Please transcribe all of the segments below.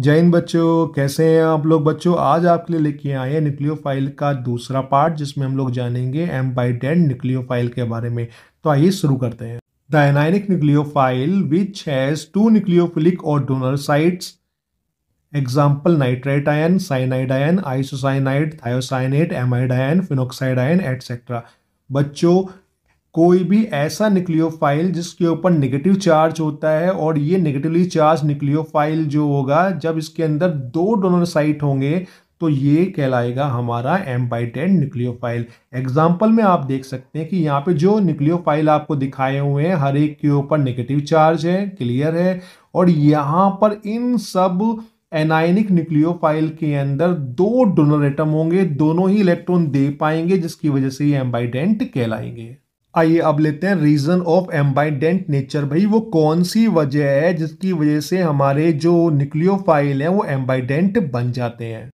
जय हिंद बच्चों कैसे हैं आप लोग बच्चों आज आपके लिए लेके आए हैं न्यूक्लियोफाइल का दूसरा पार्ट जिसमें हम लोग जानेंगे एम बाई टेन न्यूक्लियोफाइल के बारे में तो आइए शुरू करते हैं the anionic nucleophile which has two nucleophilic और donor sites example nitrite ion cyanide ion isocyanide thiocyanate amide ion phenoxide ion etcetera बच्चों कोई भी ऐसा न्यूक्लियोफाइल जिसके ऊपर नेगेटिव चार्ज होता है और ये नेगेटिवली चार्ज न्यूक्लियोफाइल जो होगा जब इसके अंदर दो डोनर साइट होंगे तो ये कहलाएगा हमारा ambident nucleophile example में आप देख सकते हैं कि यहाँ पे जो न्यूक्लियोफाइल आपको दिखाए हुए हैं हर एक के ऊपर नेगेटिव चार्ज है क्लियर है और यहाँ पर इन सब एनायनिक न्यूक्लियोफाइल के अंदर दो डोनर एटम होंगे दोनों ही इलेक्ट्रॉन दे पाएंगे जिसकी वजह से ये एम्बाइडेंट कहलाएंगे आइए अब लेते हैं रीजन ऑफ एम्बाइडेंट नेचर भाई वो कौन सी वजह है जिसकी वजह से हमारे जो न्यूक्लियोफाइल हैं वो एम्बाइडेंट बन जाते हैं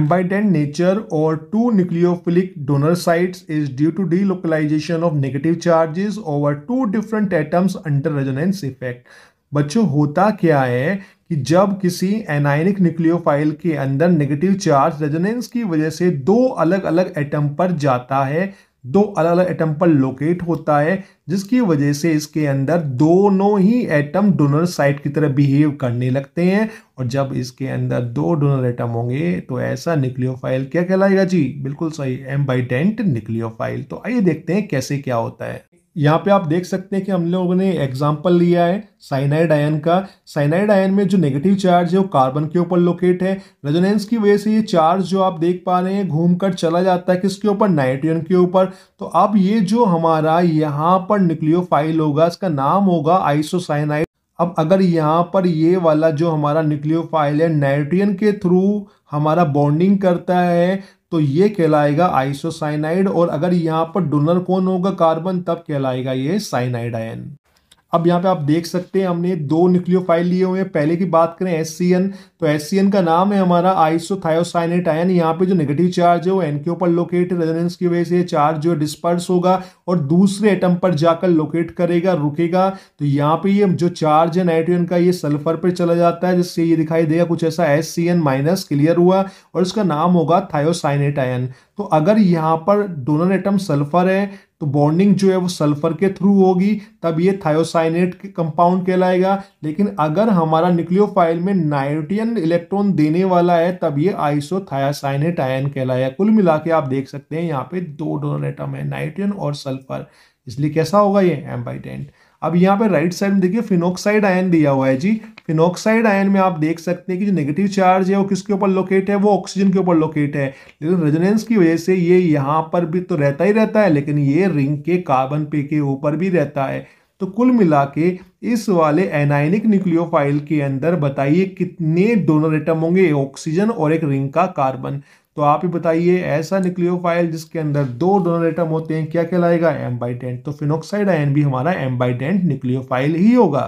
एम्बाइडेंट नेचर और two nucleophilic donor sites is due to delocalization of negative charges over two different atoms under resonance effect बच्चों होता क्या है कि जब किसी न्यूक्लियो न्यूक्लियोफाइल के अंदर नेगेटिव चार्ज रेजोनेंस की वजह से दो अलग अलग एटम पर जाता है दो अलग अलग एटम पर लोकेट होता है जिसकी वजह से इसके अंदर दोनों ही एटम डोनर साइट की तरह बिहेव करने लगते हैं और जब इसके अंदर दो डोनर एटम होंगे तो ऐसा न्यूक्लियोफाइल क्या कहलाएगा जी बिल्कुल सही एम बाई डेंट न्यूक्लियोफाइल तो आइए देखते हैं कैसे क्या होता है यहाँ पे आप देख सकते हैं कि हम लोगों ने एग्जाम्पल लिया है साइनाइड आयन का साइनाइड आयन में जो नेगेटिव चार्ज है वो कार्बन के ऊपर लोकेट है रेजोनेंस की वजह से ये चार्ज जो आप देख पा रहे हैं घूमकर चला जाता है किसके ऊपर नाइट्रोजन के ऊपर तो अब ये जो हमारा यहाँ पर न्यूक्लियोफाइल होगा इसका नाम होगा आइसोसाइनाइड अब अगर यहाँ पर ये वाला जो हमारा न्यूक्लियोफाइल है नाइट्रोजन के थ्रू हमारा बॉन्डिंग करता है तो ये कहलाएगा आइसोसाइनाइड और अगर यहाँ पर डोनर कौन होगा कार्बन तब कहलाएगा ये साइनाइड आयन अब यहाँ पे आप देख सकते हैं हमने दो न्यूक्लियोफाइल लिए हुए हैं पहले की बात करें एस तो एस का नाम है हमारा आइसोथायोसाइनेट आयन यहाँ पे जो नेगेटिव चार्ज है वो एन के ऊपर लोकेट रेजोनेंस की वजह से चार्ज जो डिस्पर्स होगा और दूसरे एटम पर जाकर लोकेट करेगा रुकेगा तो यहाँ पे ये जो चार्ज है नाइट्रोजन का ये सल्फर पर चला जाता है जिससे ये दिखाई देगा कुछ ऐसा एस माइनस क्लियर हुआ और इसका नाम होगा थायोसाइनेट आयन तो अगर यहाँ पर डोनर एटम सल्फर है तो बॉन्डिंग जो है वो सल्फर के थ्रू होगी तब ये थायोसाइनेट के कंपाउंड कहलाएगा लेकिन अगर हमारा न्यूक्लियोफाइल में नाइट्रोजन इलेक्ट्रॉन देने वाला है तब ये आइसोथायासाइनेट आयन कहलाएगा कुल मिला के आप देख सकते हैं यहाँ पे दो डोनर एटम है नाइट्रोजन और सल्फर इसलिए कैसा होगा ये एम्बाइडेंट अब यहाँ पे राइट साइड में देखिए फिनोक्साइड आयन दिया हुआ है जी फिनोक्साइड आयन में आप देख सकते हैं कि जो नेगेटिव चार्ज है वो किसके ऊपर लोकेट है वो ऑक्सीजन के ऊपर लोकेट है लेकिन रेजोनेंस की वजह से ये यहाँ पर भी तो रहता ही रहता है लेकिन ये रिंग के कार्बन पे के ऊपर भी रहता है तो कुल मिला के इस वाले एनाइनिक न्यूक्लियोफाइल के अंदर बताइए कितने डोनर एटम होंगे ऑक्सीजन और एक रिंग का कार्बन तो आप ही बताइए ऐसा न्यूक्लियोफाइल जिसके अंदर दो डोनर एटम होते हैं क्या कहलाएगा एम बाई टेंट तो फिनोक्साइड आयन भी हमारा एम बाई टेंट न्यूक्लियोफाइल ही होगा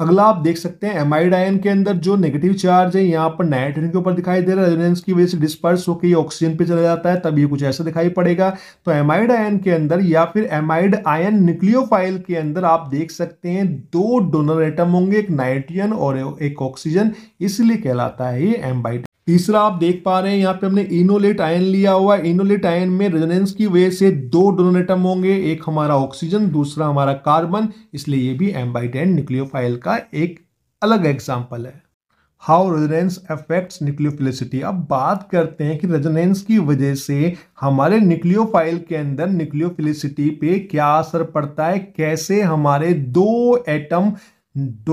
अगला आप देख सकते हैं एमाइड आयन के अंदर जो नेगेटिव चार्ज है यहाँ पर नाइट्रोजन के ऊपर दिखाई दे रहा है रेजोनेंस की वजह से डिस्पर्स होकर ये ऑक्सीजन पे चला जाता है तब ये कुछ ऐसा दिखाई पड़ेगा तो एमाइड आयन के अंदर या फिर एमाइड आयन न्यूक्लियोफाइल के अंदर आप देख सकते हैं दो डोनर एटम होंगे एक नाइट्रियन और एक ऑक्सीजन इसलिए कहलाता है ये एम्बाइड तीसरा आप देख पा रहे हैं यहाँ पे हमने इनोलेट आयन लिया हुआ है इनोलेट आयन में रेजोनेंस की वजह से दो डोनेटम होंगे एक हमारा ऑक्सीजन दूसरा हमारा कार्बन इसलिए ये भी एम बाई टेन न्यूक्लियोफाइल का एक अलग एग्जाम्पल है हाउ रेजोनेंस अफेक्ट्स न्यूक्लियोफिलिसिटी अब बात करते हैं कि रेजोनेंस की वजह से हमारे न्यूक्लियोफाइल के अंदर न्यूक्लियोफिलिसिटी पे क्या असर पड़ता है कैसे हमारे दो एटम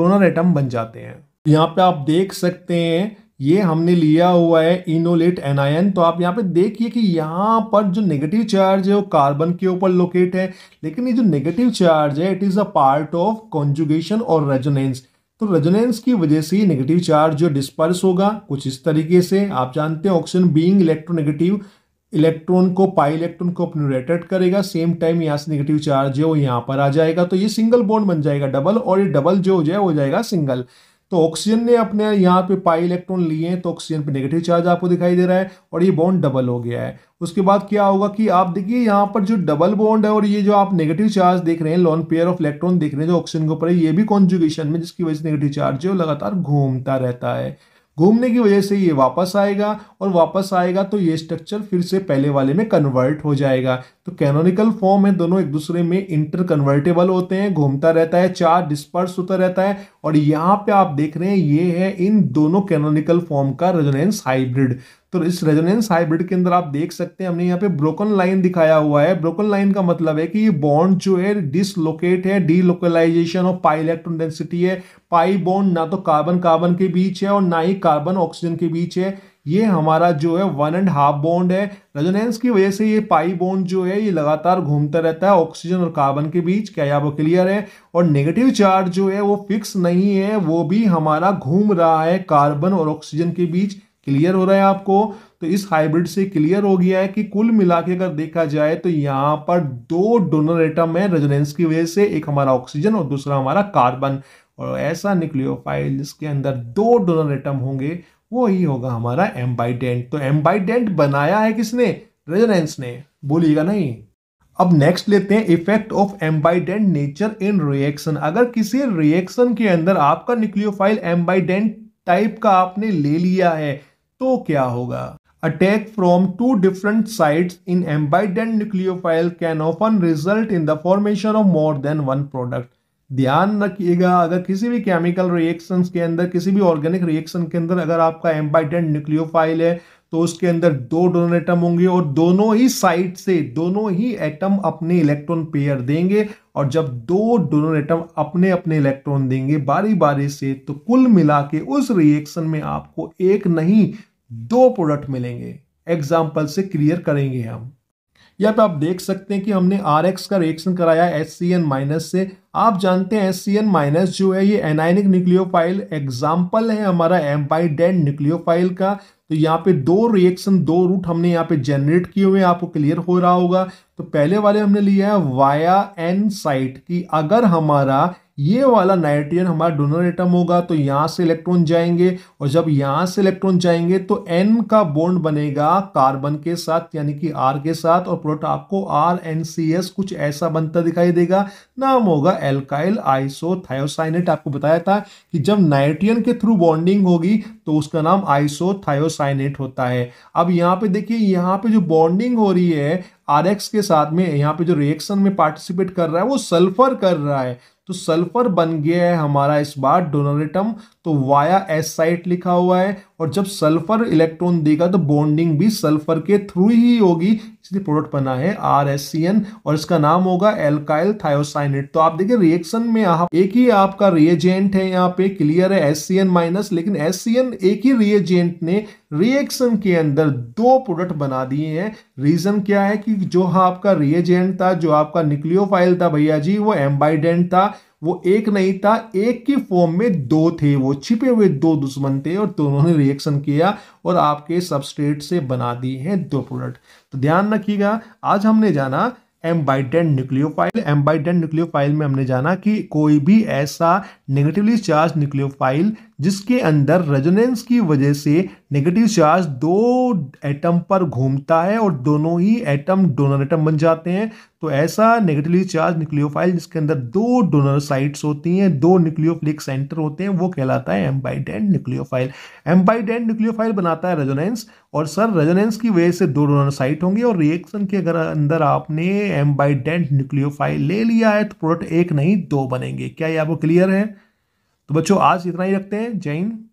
डोनर एटम बन जाते हैं यहाँ पे आप देख सकते हैं ये हमने लिया हुआ है इनोलेट एनायन तो आप यहाँ पे देखिए कि यहाँ पर जो नेगेटिव चार्ज है वो कार्बन के ऊपर लोकेट है लेकिन ये जो नेगेटिव चार्ज है it is a part of conjugation और रेजोनेंस तो रेजोनेंस की वजह से नेगेटिव चार्ज जो डिस्पर्स होगा कुछ इस तरीके से आप जानते हैं ऑक्सीजन बींग इलेक्ट्रोनेगेटिव इलेक्ट्रॉन को पाई इलेक्ट्रॉन को अपनोरेटेड करेगा सेम टाइम यहाँ से नेगेटिव चार्ज है वो यहाँ पर आ जाएगा तो ये सिंगल बॉन्ड बन जाएगा डबल और ये डबल जो हो जाए हो जाएगा सिंगल तो ऑक्सीजन ने अपने यहाँ पे पाई इलेक्ट्रॉन लिए हैं तो ऑक्सीजन पे नेगेटिव चार्ज आपको दिखाई दे रहा है और ये बॉन्ड डबल हो गया है उसके बाद क्या होगा कि आप देखिए यहाँ पर जो डबल बॉन्ड है और ये जो आप नेगेटिव चार्ज देख रहे हैं लॉन पेयर ऑफ इलेक्ट्रॉन देख रहे हैं जो ऑक्सीजन के ऊपर है ये भी कॉन्जुगेशन में जिसकी वजह से नेगेटिव चार्ज है वो लगातार घूमता रहता है घूमने की वजह से ये वापस आएगा और वापस आएगा तो ये स्ट्रक्चर फिर से पहले वाले में कन्वर्ट हो जाएगा तो कैनोनिकल फॉर्म है दोनों एक दूसरे में इंटर कन्वर्टेबल होते हैं घूमता रहता है चार डिस्पर्स होता रहता है और यहाँ पे आप देख रहे हैं ये है इन दोनों कैनोनिकल फॉर्म का रेजोनेंस हाइब्रिड तो इस रेजोनेंस हाइब्रिड के अंदर आप देख सकते हैं हमने यहाँ पे ब्रोकन लाइन दिखाया हुआ है ब्रोकन लाइन का मतलब है कि ये बॉन्ड जो है डिसलोकेट है delocalization of pi electron density है पाई बॉन्ड ना तो कार्बन कार्बन के बीच है और ना ही कार्बन ऑक्सीजन के बीच है ये हमारा जो है वन एंड हाफ बॉन्ड है रेजोनेंस की वजह से ये पाई बॉन्ड जो है ये लगातार घूमता रहता है ऑक्सीजन और कार्बन के बीच क्या यहाँ पर क्लियर है और नेगेटिव चार्ज जो है वो फिक्स नहीं है वो भी हमारा घूम रहा है कार्बन और ऑक्सीजन के बीच क्लियर हो रहा है आपको तो इस हाइब्रिड से क्लियर हो गया है कि कुल मिला के अगर देखा जाए तो यहाँ पर दो डोनर एटम है रेजोनेंस की वजह से एक हमारा ऑक्सीजन और दूसरा हमारा कार्बन और ऐसा न्यूक्लियोफाइल जिसके अंदर दो डोनर एटम होंगे वो ही होगा हमारा एम्बाइडेंट तो एम्बाइडेंट बनाया है किसने रेजोनेंस ने बोलिएगा नहीं अब नेक्स्ट लेते हैं effect of ambident nature in reaction अगर किसी रिएक्शन के अंदर आपका न्यूक्लियोफाइल एम्बाइडेंट टाइप का आपने ले लिया है तो क्या होगा attack from two different sides in ambident nucleophile can often result in the formation of more than one product ध्यान रखिएगा अगर किसी भी केमिकल रिएक्शन के अंदर किसी भी ऑर्गेनिक रिएक्शन के अंदर अगर आपका एम्बाइडेंट न्यूक्लियोफाइल है तो उसके अंदर दो डोनर एटम होंगे और दोनों ही साइड से दोनों ही एटम अपने इलेक्ट्रॉन पेयर देंगे और जब दो डोनर एटम अपने अपने इलेक्ट्रॉन देंगे बारी बारी से तो कुल मिला के उस रिएक्शन में आपको एक नहीं दो प्रोडक्ट मिलेंगे एग्जाम्पल से क्लियर करेंगे हम यहाँ पे तो आप देख सकते हैं कि हमने आर एक्स का रिएक्शन कराया एस सी एन माइनस से आप जानते हैं एस सी एन माइनस जो है ये एनाइनिक न्यूक्लियोफाइल एग्जाम्पल है हमारा न्यूक्लियो न्यूक्लियोफाइल का तो यहाँ पे दो रिएक्शन दो रूट हमने यहाँ पे जनरेट किए हुए हैं आपको क्लियर हो रहा होगा तो पहले वाले हमने लिया है वाया एन साइट की अगर हमारा ये वाला नाइट्रोजन हमारा डोनर एटम होगा तो यहाँ से इलेक्ट्रॉन जाएंगे और जब यहाँ से इलेक्ट्रॉन जाएंगे तो एन का बॉन्ड बनेगा कार्बन के साथ यानी कि आर के साथ और प्रोडक्ट आपको आर एन सी एस कुछ ऐसा बनता दिखाई देगा नाम होगा एल्काइल आइसोथायोसाइनेट आपको बताया था कि जब नाइट्रियन के थ्रू बॉन्डिंग होगी तो उसका नाम आइसोथायोसाइनेट होता है अब यहाँ पे देखिए यहाँ पे जो बॉन्डिंग हो रही है आर के साथ में यहाँ पे जो रिएक्शन में पार्टिसिपेट कर रहा है वो सल्फर कर रहा है तो सल्फर बन गया है हमारा इस बार डोनोरेटम तो वाया एस साइट लिखा हुआ है और जब सल्फर इलेक्ट्रॉन देगा तो बॉन्डिंग भी सल्फर के थ्रू ही होगी इसलिए प्रोडक्ट बना है आर एस सी एन और इसका नाम होगा एल्काइल थायोसाइनेट तो आप देखिए रिएक्शन में आप एक ही आपका रिएजेंट है यहाँ पे क्लियर है एस सी एन माइनस लेकिन एस सी एन एक ही रिएजेंट ने रिएक्शन के अंदर दो प्रोडक्ट बना दिए हैं रीजन क्या है कि जो हाँ आपका रिएजेंट था जो आपका न्यूक्लियोफाइल था भैया जी वो एम्बाइडेंट था वो एक नहीं था एक की फॉर्म में दो थे वो छिपे हुए दो दुश्मन थे और दोनों ने रिएक्शन किया और आपके सबस्ट्रेट से बना दी हैं दो प्रोडक्ट तो ध्यान रखिएगा आज हमने जाना एम्बाइडेंट न्यूक्लियोफाइल एम्बाइडेंट न्यूक्लियोफाइल में हमने जाना कि कोई भी ऐसा नेगेटिवली चार्ज न्यूक्लियोफाइल जिसके अंदर रेजोनेंस की वजह से नेगेटिव चार्ज दो एटम पर घूमता है और दोनों ही एटम डोनर एटम बन जाते हैं तो ऐसा नेगेटिवली चार्ज न्यूक्लियोफाइल जिसके अंदर दो डोनर साइट्स होती हैं दो न्यूक्लियोफिलिक सेंटर होते हैं वो कहलाता है एम्बाइडेंट न्यूक्लियोफाइल एम्बाइडेंट न्यूक्लियोफाइल बनाता है रेजोनेंस और सर रेजोनेंस की वजह से दो डोनर साइट होंगे और रिएक्शन के अगर अंदर आपने एम्बाइडेंट न्यूक्लियोफाइल ले लिया है तो प्रोडक्ट एक नहीं दो बनेंगे क्या ये आपको क्लियर है तो बच्चों आज इतना ही रखते हैं जैन